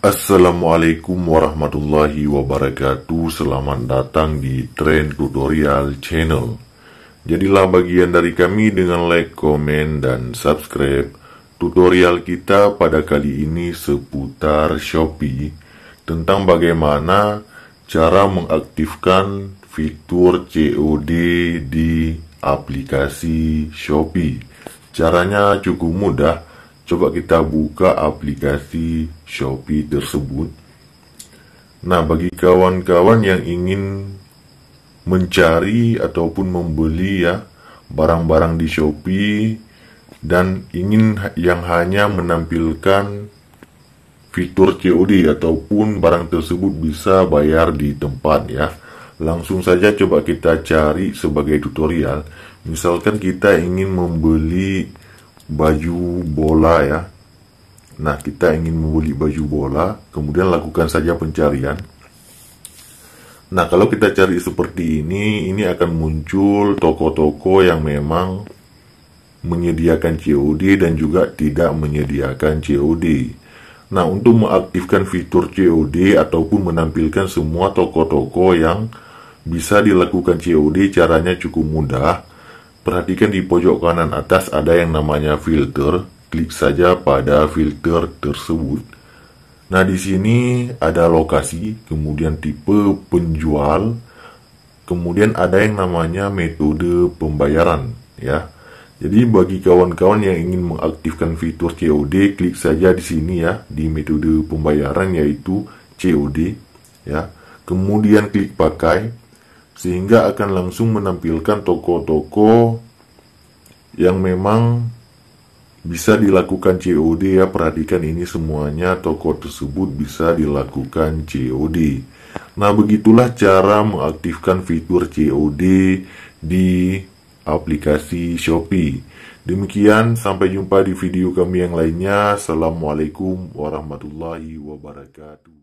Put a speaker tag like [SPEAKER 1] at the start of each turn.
[SPEAKER 1] Assalamualaikum warahmatullahi wabarakatuh Selamat datang di Trend Tutorial Channel Jadilah bagian dari kami dengan like, komen, dan subscribe Tutorial kita pada kali ini seputar Shopee Tentang bagaimana cara mengaktifkan fitur COD di aplikasi Shopee Caranya cukup mudah Coba kita buka aplikasi Shopee tersebut. Nah, bagi kawan-kawan yang ingin mencari ataupun membeli ya barang-barang di Shopee dan ingin yang hanya menampilkan fitur COD ataupun barang tersebut bisa bayar di tempat ya. Langsung saja coba kita cari sebagai tutorial. Misalkan kita ingin membeli baju bola ya. Nah, kita ingin membeli baju bola, kemudian lakukan saja pencarian. Nah, kalau kita cari seperti ini, ini akan muncul toko-toko yang memang menyediakan COD dan juga tidak menyediakan COD. Nah, untuk mengaktifkan fitur COD ataupun menampilkan semua toko-toko yang bisa dilakukan COD caranya cukup mudah Perhatikan di pojok kanan atas ada yang namanya filter. Klik saja pada filter tersebut. Nah, di sini ada lokasi, kemudian tipe penjual, kemudian ada yang namanya metode pembayaran, ya. Jadi bagi kawan-kawan yang ingin mengaktifkan fitur COD, klik saja di sini ya di metode pembayaran yaitu COD ya. Kemudian klik pakai sehingga akan langsung menampilkan toko-toko yang memang bisa dilakukan COD ya perhatikan ini semuanya toko tersebut bisa dilakukan COD nah begitulah cara mengaktifkan fitur COD di aplikasi Shopee demikian sampai jumpa di video kami yang lainnya Assalamualaikum warahmatullahi wabarakatuh